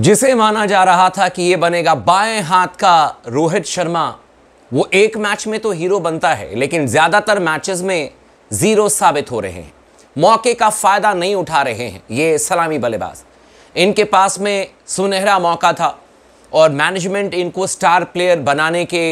जिसे माना जा रहा था कि ये बनेगा बाएं हाथ का रोहित शर्मा वो एक मैच में तो हीरो बनता है लेकिन ज़्यादातर मैचेस में ज़ीरो साबित हो रहे हैं मौके का फ़ायदा नहीं उठा रहे हैं ये सलामी बल्लेबाज इनके पास में सुनहरा मौका था और मैनेजमेंट इनको स्टार प्लेयर बनाने के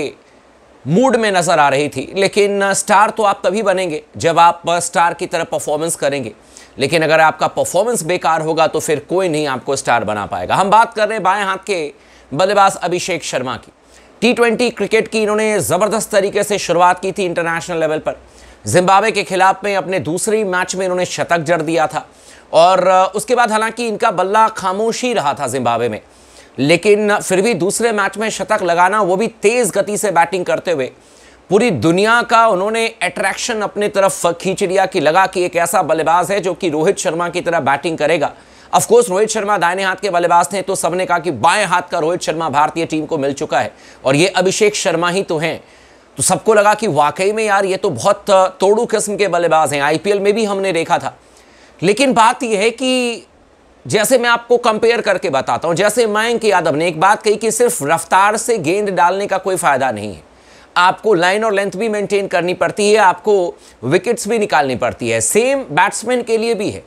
मूड में नज़र आ रही थी लेकिन स्टार तो आप तभी बनेंगे जब आप स्टार की तरह परफॉर्मेंस करेंगे लेकिन अगर आपका परफॉर्मेंस बेकार होगा तो फिर कोई नहीं आपको स्टार बना पाएगा हम बात कर रहे हैं बाएं हाथ के बल्लेबाज अभिषेक शर्मा की टी ट्वेंटी क्रिकेट की इन्होंने ज़बरदस्त तरीके से शुरुआत की थी इंटरनेशनल लेवल पर जिम्बाब्वे के खिलाफ में अपने दूसरे मैच में इन्होंने शतक जड़ दिया था और उसके बाद हालांकि इनका बल्ला खामोशी रहा था जिम्बाब्वे में लेकिन फिर भी दूसरे मैच में शतक लगाना वो भी तेज़ गति से बैटिंग करते हुए पूरी दुनिया का उन्होंने अट्रैक्शन अपनी तरफ खींच लिया कि लगा कि एक ऐसा बल्लेबाज है जो कि रोहित शर्मा की तरह बैटिंग करेगा अफकोर्स रोहित शर्मा दाहिने हाथ के बल्लेबाज थे तो सबने कहा कि बाएं हाथ का रोहित शर्मा भारतीय टीम को मिल चुका है और ये अभिषेक शर्मा ही तो हैं तो सबको लगा कि वाकई में यार ये तो बहुत तोड़ू किस्म के बल्लेबाज हैं आईपीएल में भी हमने देखा था लेकिन बात यह है कि जैसे मैं आपको कंपेयर करके बताता हूं जैसे मयंक यादव ने एक बात कही कि सिर्फ रफ्तार से गेंद डालने का कोई फायदा नहीं है आपको लाइन और लेंथ भी मेंटेन करनी पड़ती है आपको विकेट्स भी निकालनी पड़ती है सेम बैट्समैन के लिए भी है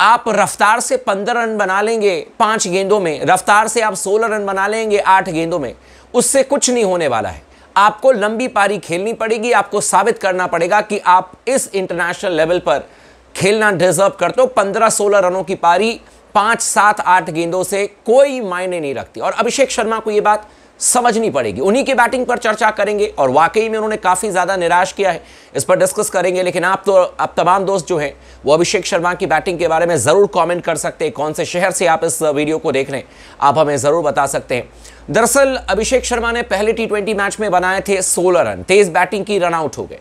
आप रफ्तार से पंद्रह रन बना लेंगे पांच गेंदों में रफ्तार से आप सोलह रन बना लेंगे आठ गेंदों में उससे कुछ नहीं होने वाला है आपको लंबी पारी खेलनी पड़ेगी आपको साबित करना पड़ेगा कि आप इस इंटरनेशनल लेवल पर खेलना डिजर्व करते हो पंद्रह सोलह रनों की पारी पांच सात आठ गेंदों से कोई मायने नहीं रखती और अभिषेक शर्मा को यह बात समझनी पड़ेगी उन्हीं की बैटिंग पर चर्चा करेंगे और वाकई में उन्होंने काफ़ी ज़्यादा निराश किया है इस पर डिस्कस करेंगे लेकिन आप तो आप तमाम दोस्त जो हैं वो अभिषेक शर्मा की बैटिंग के बारे में ज़रूर कमेंट कर सकते हैं कौन से शहर से आप इस वीडियो को देख रहे हैं आप हमें ज़रूर बता सकते हैं दरअसल अभिषेक शर्मा ने पहले टी मैच में बनाए थे सोलह रन तेज़ बैटिंग की रनआउट हो गए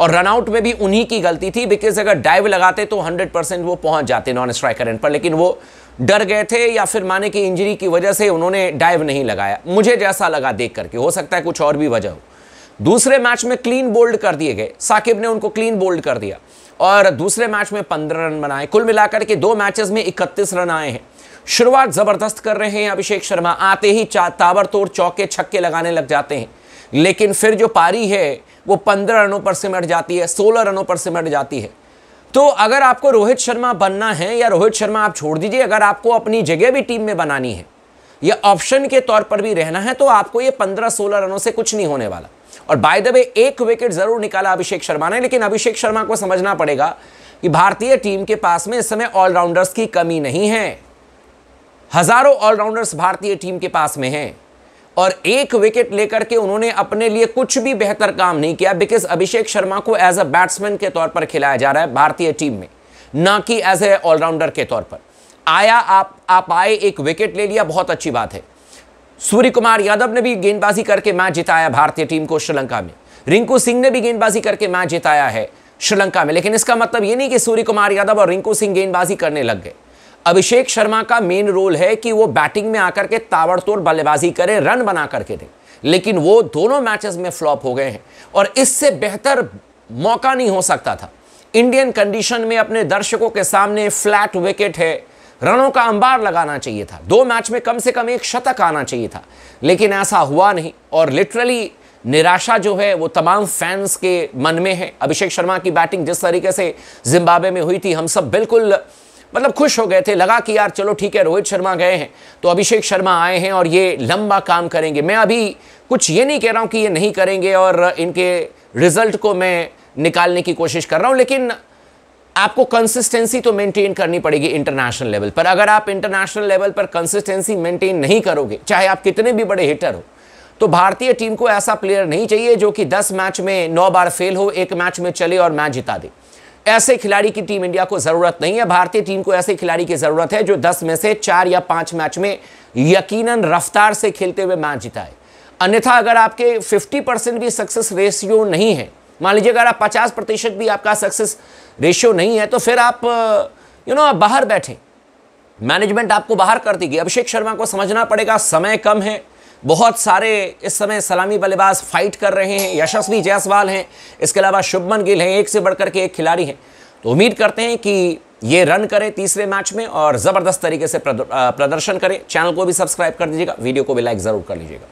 और रनआउट में भी उन्हीं की गलती थी बिकॉज अगर डाइव लगाते तो 100 परसेंट वो पहुंच जाते नॉन स्ट्राइकर एंड पर लेकिन वो डर गए थे या फिर माने की इंजरी की वजह से उन्होंने डाइव नहीं लगाया मुझे जैसा लगा देख करके हो सकता है कुछ और भी वजह हो दूसरे मैच में क्लीन बोल्ड कर दिए गए साकिब ने उनको क्लीन बोल्ड कर दिया और दूसरे मैच में पंद्रह रन बनाए कुल मिलाकर के दो मैचेस में इकतीस रन आए हैं शुरुआत जबरदस्त कर रहे हैं अभिषेक शर्मा आते ही ताबड़तोड़ चौके छक्के लगाने लग जाते हैं लेकिन फिर जो पारी है वो पंद्रह रनों पर सिमट जाती है सोलह रनों पर सिमट जाती है तो अगर आपको रोहित शर्मा बनना है या रोहित शर्मा आप छोड़ दीजिए अगर आपको अपनी जगह भी टीम में बनानी है या ऑप्शन के तौर पर भी रहना है तो आपको ये पंद्रह सोलह रनों से कुछ नहीं होने वाला और बाय द वे एक विकेट जरूर निकाला अभिषेक शर्मा ने लेकिन अभिषेक शर्मा को समझना पड़ेगा कि भारतीय टीम के पास में इस समय ऑलराउंडर्स की कमी नहीं है हजारों ऑलराउंडर्स भारतीय टीम के पास में हैं और एक विकेट लेकर के उन्होंने अपने लिए कुछ भी बेहतर काम नहीं किया बिकॉज अभिषेक शर्मा को एज अ बैट्समैन के तौर पर खिलाया जा रहा है भारतीय टीम में ना कि एज ए ऑलराउंडर के तौर पर आया आप आप आए एक विकेट ले लिया बहुत अच्छी बात है सूर्य कुमार यादव ने भी गेंदबाजी करके मैच जिताया भारतीय टीम को श्रीलंका में रिंकू सिंह ने भी गेंदबाजी करके मैच जिताया है श्रीलंका में लेकिन इसका मतलब ये नहीं कि सूर्य कुमार यादव और रिंकू सिंह गेंदबाजी करने लग गए अभिषेक शर्मा का मेन रोल है कि वो बैटिंग में आकर के ताबड़तोड़ बल्लेबाजी करें रन बना करके दें लेकिन वो दोनों मैचेस में फ्लॉप हो गए हैं और इससे बेहतर मौका नहीं हो सकता था इंडियन कंडीशन में अपने दर्शकों के सामने फ्लैट विकेट है रनों का अंबार लगाना चाहिए था दो मैच में कम से कम एक शतक आना चाहिए था लेकिन ऐसा हुआ नहीं और लिटरली निराशा जो है वो तमाम फैंस के मन में है अभिषेक शर्मा की बैटिंग जिस तरीके से जिम्बाब्वे में हुई थी हम सब बिल्कुल मतलब खुश हो गए थे लगा कि यार चलो ठीक है रोहित शर्मा गए हैं तो अभिषेक शर्मा आए हैं और ये लंबा काम करेंगे मैं अभी कुछ ये नहीं कह रहा हूँ कि ये नहीं करेंगे और इनके रिजल्ट को मैं निकालने की कोशिश कर रहा हूँ लेकिन आपको कंसिस्टेंसी तो मेंटेन करनी पड़ेगी इंटरनेशनल लेवल पर अगर आप इंटरनेशनल लेवल पर कंसिस्टेंसी मेंटेन नहीं करोगे चाहे आप कितने भी बड़े हिटर हो तो भारतीय टीम को ऐसा प्लेयर नहीं चाहिए जो कि 10 मैच में 9 बार फेल हो एक मैच में चले और मैच जिता दे ऐसे खिलाड़ी की टीम इंडिया को जरूरत नहीं है भारतीय टीम को ऐसे खिलाड़ी की जरूरत है जो दस में से चार या पांच मैच में यकीनन रफ्तार से खेलते हुए मैच जिताए अन्यथा अगर आपके 50 परसेंट भी सक्सेस रेशियो नहीं है मान लीजिए अगर आप 50 प्रतिशत भी आपका सक्सेस रेशियो नहीं है तो फिर आप यू नो आप बाहर बैठे मैनेजमेंट आपको बाहर कर देगी अभिषेक शर्मा को समझना पड़ेगा समय कम है बहुत सारे इस समय सलामी बल्लेबाज फाइट कर रहे हैं यशस्वी जायसवाल हैं इसके अलावा शुभमन गिल हैं एक से बढ़कर के एक खिलाड़ी हैं तो उम्मीद करते हैं कि ये रन करें तीसरे मैच में और ज़बरदस्त तरीके से प्रदर्शन करें चैनल को भी सब्सक्राइब कर दीजिएगा वीडियो को भी लाइक ज़रूर कर लीजिएगा